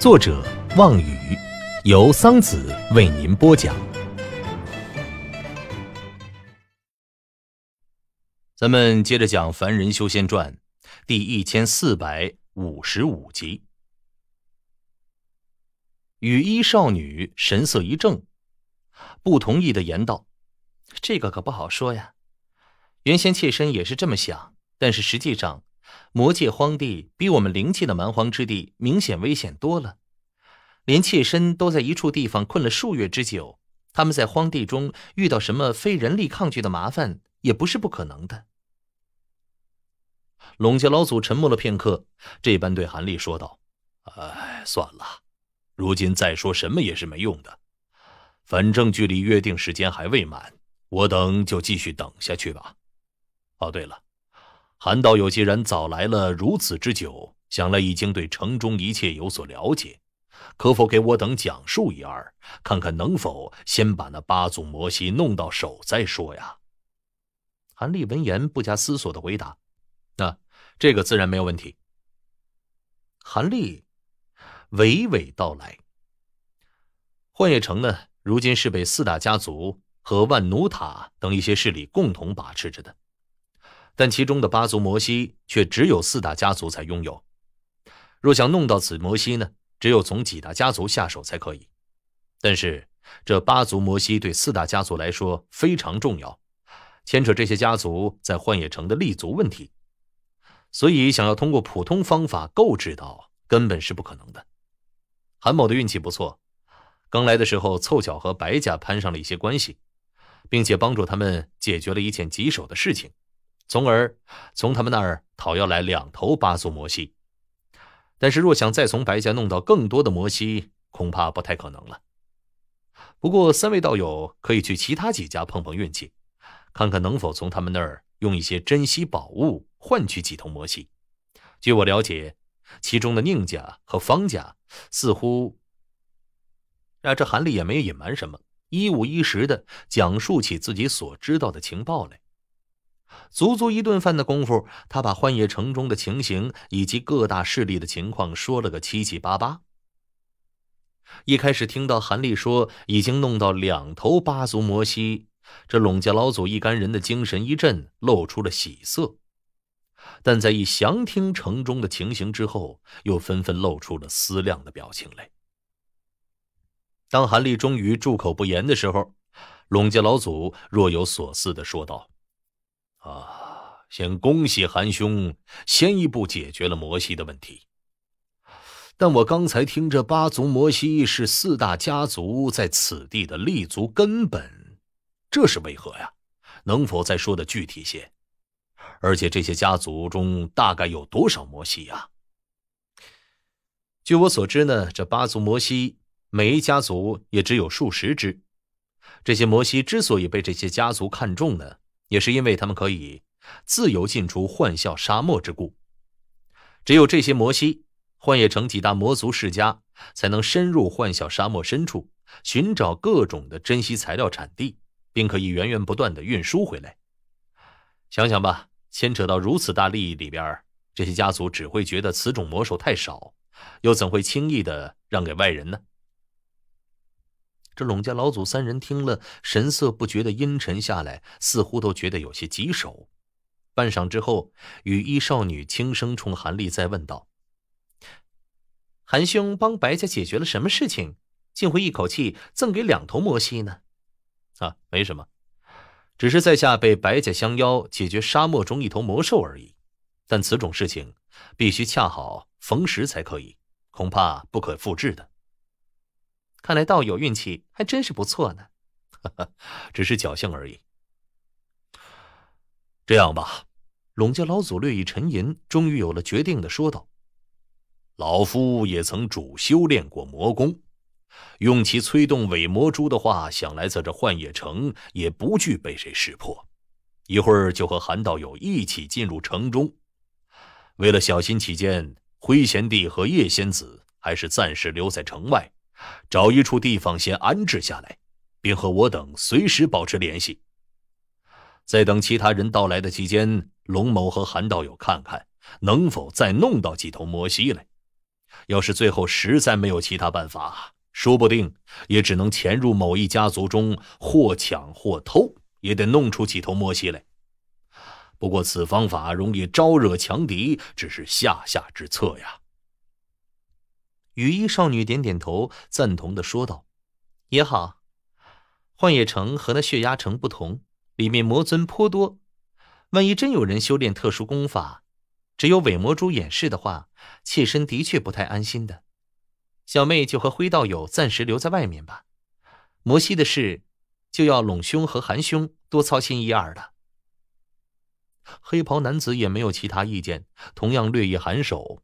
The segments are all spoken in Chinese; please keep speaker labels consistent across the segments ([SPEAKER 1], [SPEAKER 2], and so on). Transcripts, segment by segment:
[SPEAKER 1] 作者望雨，由桑子为您播讲。咱们接着讲《凡人修仙传》第一千四百五十五集。雨衣少女神色一怔，不同意的言道：“这个可不好说呀。原先妾身也是这么想，但是实际上……”魔界荒地比我们灵界的蛮荒之地明显危险多了，连妾身都在一处地方困了数月之久。他们在荒地中遇到什么非人力抗拒的麻烦，也不是不可能的。龙家老祖沉默了片刻，这般对韩立说道：“哎，算了，如今再说什么也是没用的，反正距离约定时间还未满，我等就继续等下去吧。”哦，对了。韩道友既然早来了如此之久，想来已经对城中一切有所了解，可否给我等讲述一二，看看能否先把那八祖魔息弄到手再说呀？韩立闻言不加思索的回答：“那这个自然没有问题。”韩立娓娓道来：“幻夜城呢，如今是被四大家族和万奴塔等一些势力共同把持着的。”但其中的八族摩西却只有四大家族才拥有。若想弄到此摩西呢，只有从几大家族下手才可以。但是，这八族摩西对四大家族来说非常重要，牵扯这些家族在幻野城的立足问题，所以想要通过普通方法购置到根本是不可能的。韩某的运气不错，刚来的时候凑巧和白家攀上了一些关系，并且帮助他们解决了一件棘手的事情。从而从他们那儿讨要来两头八足魔西。但是若想再从白家弄到更多的魔西，恐怕不太可能了。不过，三位道友可以去其他几家碰碰运气，看看能否从他们那儿用一些珍稀宝物换取几头魔西。据我了解，其中的宁家和方家似乎……这韩立也没隐瞒什么，一五一十的讲述起自己所知道的情报来。足足一顿饭的功夫，他把幻夜城中的情形以及各大势力的情况说了个七七八八。一开始听到韩立说已经弄到两头八足摩西，这陇家老祖一干人的精神一振，露出了喜色；但在一详听城中的情形之后，又纷纷露出了思量的表情来。当韩立终于住口不言的时候，陇家老祖若有所思的说道。先恭喜韩兄，先一步解决了摩西的问题。但我刚才听，这八族摩西是四大家族在此地的立足根本，这是为何呀？能否再说的具体些？而且这些家族中大概有多少摩西呀？据我所知呢，这八族摩西每一家族也只有数十只。这些摩西之所以被这些家族看中呢，也是因为他们可以。自由进出幻笑沙漠之故，只有这些魔西幻夜城几大魔族世家才能深入幻笑沙漠深处，寻找各种的珍稀材料产地，并可以源源不断的运输回来。想想吧，牵扯到如此大利益里边，这些家族只会觉得此种魔兽太少，又怎会轻易的让给外人呢？这陇家老祖三人听了，神色不觉的阴沉下来，似乎都觉得有些棘手。半晌之后，雨衣少女轻声冲韩立再问道：“韩兄帮白家解决了什么事情，竟会一口气赠给两头魔蜥呢？”“啊，没什么，只是在下被白家相邀解决沙漠中一头魔兽而已。但此种事情必须恰好逢时才可以，恐怕不可复制的。看来道友运气还真是不错呢。”“哈哈，只是侥幸而已。这样吧。”陇家老祖略一沉吟，终于有了决定的，说道：“老夫也曾主修炼过魔功，用其催动伪魔珠的话，想来在这幻夜城也不惧被谁识破。一会儿就和韩道友一起进入城中。为了小心起见，辉贤弟和叶仙子还是暂时留在城外，找一处地方先安置下来，并和我等随时保持联系。”在等其他人到来的期间，龙某和韩道友看看能否再弄到几头摩西来。要是最后实在没有其他办法，说不定也只能潜入某一家族中，或抢或偷，也得弄出几头摩西来。不过此方法容易招惹强敌，只是下下之策呀。雨衣少女点点头，赞同的说道：“也好，幻野城和那血压城不同。”里面魔尊颇多，万一真有人修炼特殊功法，只有伪魔珠掩饰的话，妾身的确不太安心的。小妹就和辉道友暂时留在外面吧。摩西的事，就要陇兄和韩兄多操心一二了。黑袍男子也没有其他意见，同样略一颔首。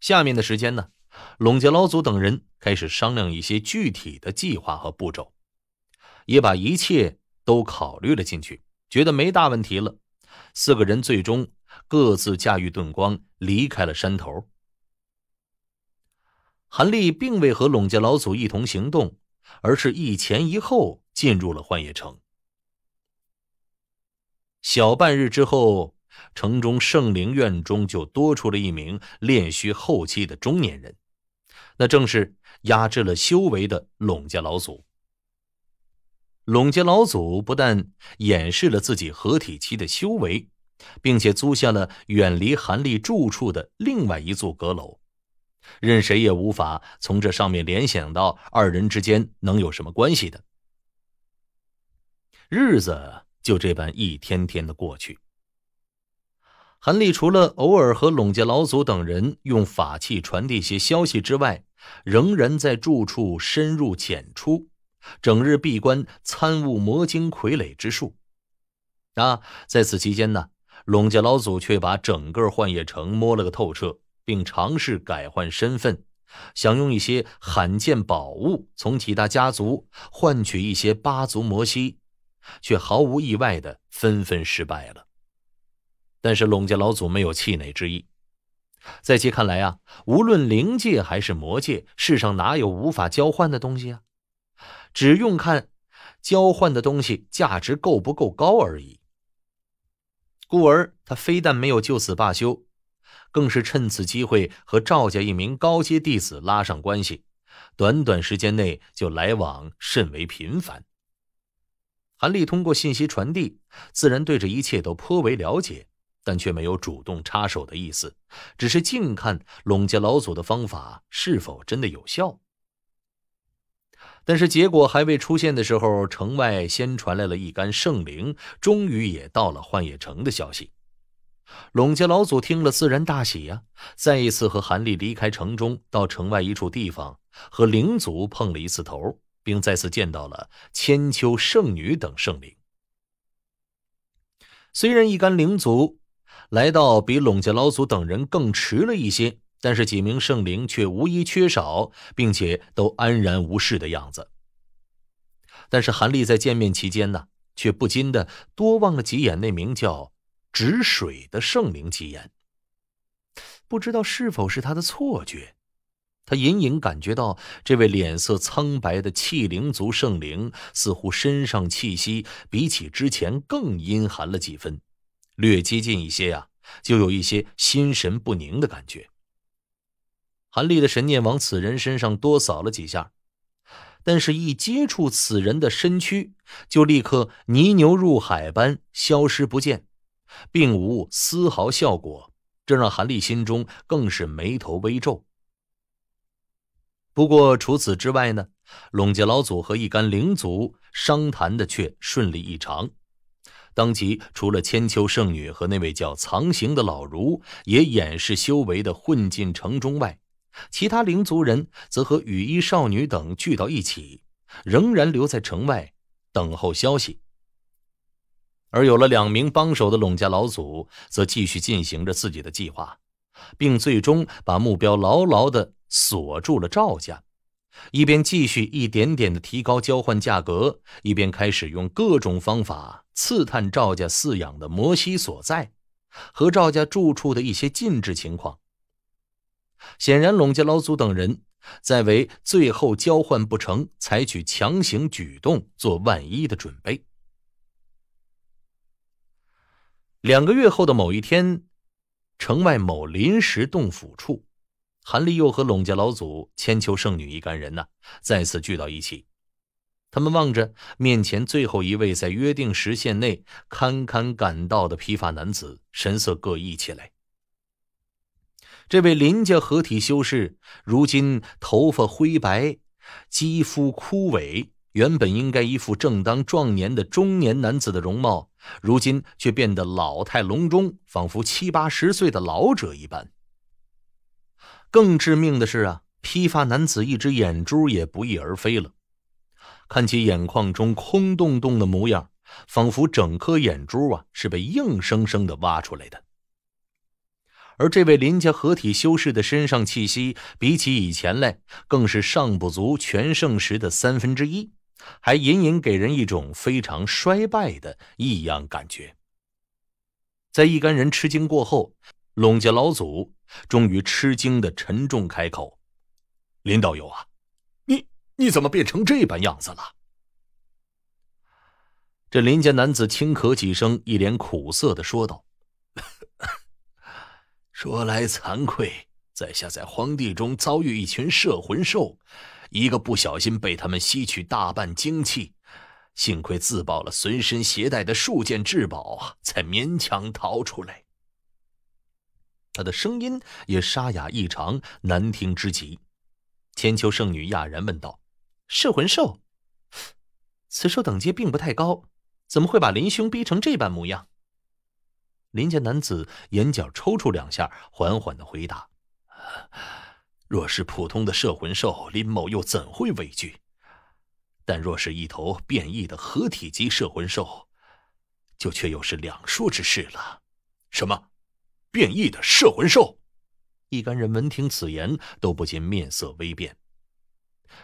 [SPEAKER 1] 下面的时间呢，龙家老祖等人开始商量一些具体的计划和步骤，也把一切。都考虑了进去，觉得没大问题了。四个人最终各自驾驭盾光离开了山头。韩立并未和陇家老祖一同行动，而是一前一后进入了幻野城。小半日之后，城中圣灵院中就多出了一名炼虚后期的中年人，那正是压制了修为的陇家老祖。隆家老祖不但掩饰了自己合体期的修为，并且租下了远离韩立住处的另外一座阁楼，任谁也无法从这上面联想到二人之间能有什么关系的。日子就这般一天天的过去。韩立除了偶尔和隆家老祖等人用法器传递些消息之外，仍然在住处深入浅出。整日闭关参悟魔晶傀儡之术，啊，在此期间呢，龙家老祖却把整个幻夜城摸了个透彻，并尝试改换身份，想用一些罕见宝物从几大家族换取一些八族魔蜥，却毫无意外的纷纷失败了。但是龙家老祖没有气馁之意，在其看来啊，无论灵界还是魔界，世上哪有无法交换的东西啊？只用看交换的东西价值够不够高而已，故而他非但没有就此罢休，更是趁此机会和赵家一名高阶弟子拉上关系，短短时间内就来往甚为频繁。韩立通过信息传递，自然对这一切都颇为了解，但却没有主动插手的意思，只是静看陇家老祖的方法是否真的有效。但是结果还未出现的时候，城外先传来了一干圣灵终于也到了幻夜城的消息。龙家老祖听了自然大喜呀，再一次和韩立离开城中，到城外一处地方和灵族碰了一次头，并再次见到了千秋圣女等圣灵。虽然一干灵族来到比龙家老祖等人更迟了一些。但是几名圣灵却无一缺少，并且都安然无事的样子。但是韩立在见面期间呢，却不禁的多望了几眼那名叫止水的圣灵几眼。不知道是否是他的错觉，他隐隐感觉到这位脸色苍白的气灵族圣灵似乎身上气息比起之前更阴寒了几分，略接近一些呀，就有一些心神不宁的感觉。韩立的神念往此人身上多扫了几下，但是，一接触此人的身躯，就立刻泥牛入海般消失不见，并无丝毫效果，这让韩立心中更是眉头微皱。不过，除此之外呢，陇家老祖和一干灵族商谈的却顺利异常，当即除了千秋圣女和那位叫藏行的老儒也掩饰修为的混进城中外，其他灵族人则和雨衣少女等聚到一起，仍然留在城外等候消息。而有了两名帮手的陇家老祖，则继续进行着自己的计划，并最终把目标牢牢地锁住了赵家。一边继续一点点地提高交换价格，一边开始用各种方法刺探赵家饲养的摩西所在，和赵家住处的一些禁制情况。显然，陇家老祖等人在为最后交换不成采取强行举动做万一的准备。两个月后的某一天，城外某临时洞府处，韩立又和陇家老祖、千秋圣女一干人呢，再次聚到一起。他们望着面前最后一位在约定时限内堪堪赶到的披发男子，神色各异起来。这位林家合体修士，如今头发灰白，肌肤枯萎，原本应该一副正当壮年的中年男子的容貌，如今却变得老态龙钟，仿佛七八十岁的老者一般。更致命的是啊，披发男子一只眼珠也不翼而飞了，看其眼眶中空洞洞的模样，仿佛整颗眼珠啊是被硬生生的挖出来的。而这位林家合体修士的身上气息，比起以前来，更是尚不足全盛时的三分之一，还隐隐给人一种非常衰败的异样感觉。在一干人吃惊过后，龙家老祖终于吃惊的沉重开口：“林道友啊，你你怎么变成这般样子了？”这林家男子轻咳几声，一脸苦涩的说道。说来惭愧，在下在荒地中遭遇一群摄魂兽，一个不小心被他们吸取大半精气，幸亏自爆了随身携带的数件至宝才勉强逃出来。他的声音也沙哑异常，难听之极。千秋圣女讶然问道：“摄魂兽，此兽等级并不太高，怎么会把林兄逼成这般模样？”林家男子眼角抽搐两下，缓缓的回答：“若是普通的摄魂兽，林某又怎会畏惧？但若是一头变异的合体级摄魂兽，就却又是两说之事了。”“什么？变异的摄魂兽？”一干人闻听此言，都不禁面色微变。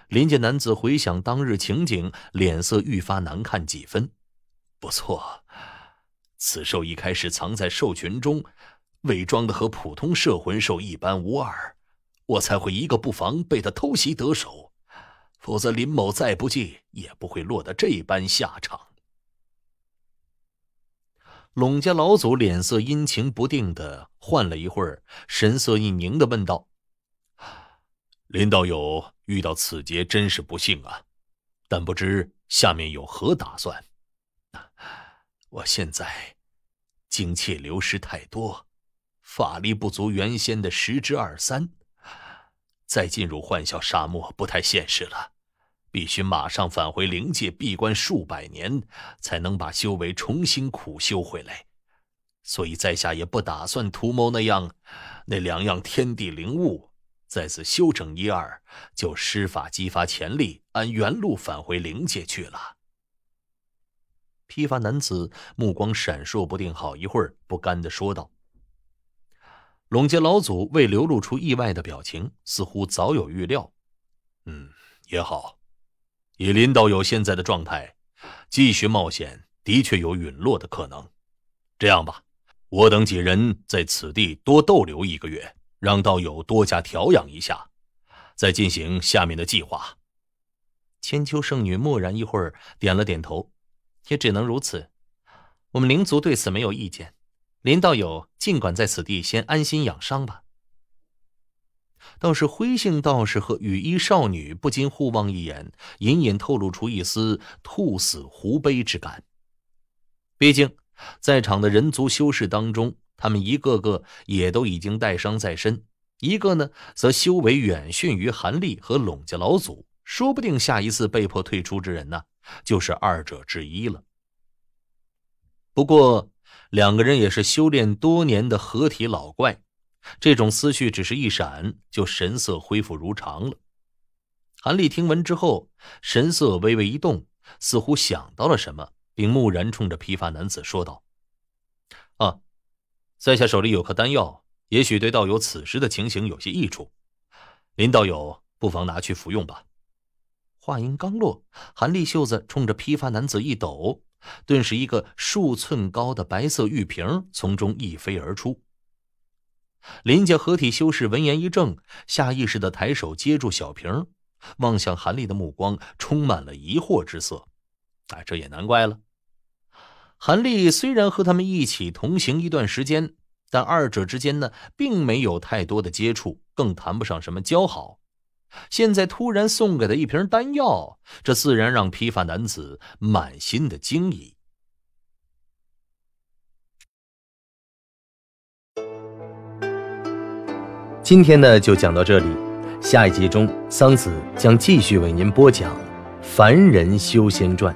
[SPEAKER 1] 林家男子回想当日情景，脸色愈发难看几分。“不错。”此兽一开始藏在兽群中，伪装的和普通摄魂兽一般无二，我才会一个不防被他偷袭得手。否则林某再不济也不会落得这般下场。龙家老祖脸色阴晴不定的，换了一会儿，神色一凝的问道：“林道友遇到此劫真是不幸啊，但不知下面有何打算？”我现在精气流失太多，法力不足原先的十之二三，再进入幻笑沙漠不太现实了。必须马上返回灵界闭关数百年，才能把修为重新苦修回来。所以在下也不打算图谋那样、那两样天地灵物，在此休整一二，就施法激发潜力，按原路返回灵界去了。批发男子目光闪烁不定，好一会儿，不甘的说道：“龙杰老祖未流露出意外的表情，似乎早有预料。嗯，也好，以林道友现在的状态，继续冒险的确有陨落的可能。这样吧，我等几人在此地多逗留一个月，让道友多加调养一下，再进行下面的计划。”千秋圣女默然一会儿，点了点头。也只能如此，我们灵族对此没有意见。林道友，尽管在此地先安心养伤吧。倒是灰姓道士和雨衣少女不禁互望一眼，隐隐透露出一丝兔死狐悲之感。毕竟，在场的人族修士当中，他们一个个也都已经带伤在身，一个呢，则修为远逊于韩立和陇家老祖，说不定下一次被迫退出之人呢。就是二者之一了。不过，两个人也是修炼多年的合体老怪，这种思绪只是一闪，就神色恢复如常了。韩立听闻之后，神色微微一动，似乎想到了什么，并木然冲着披发男子说道：“啊，在下手里有颗丹药，也许对道友此时的情形有些益处，林道友不妨拿去服用吧。”话音刚落，韩立袖子冲着披发男子一抖，顿时一个数寸高的白色玉瓶从中一飞而出。林家合体修士闻言一怔，下意识的抬手接住小瓶，望向韩立的目光充满了疑惑之色。啊，这也难怪了。韩立虽然和他们一起同行一段时间，但二者之间呢，并没有太多的接触，更谈不上什么交好。现在突然送给他一瓶丹药，这自然让披发男子满心的惊疑。今天呢，就讲到这里，下一集中，桑子将继续为您播讲《凡人修仙传》。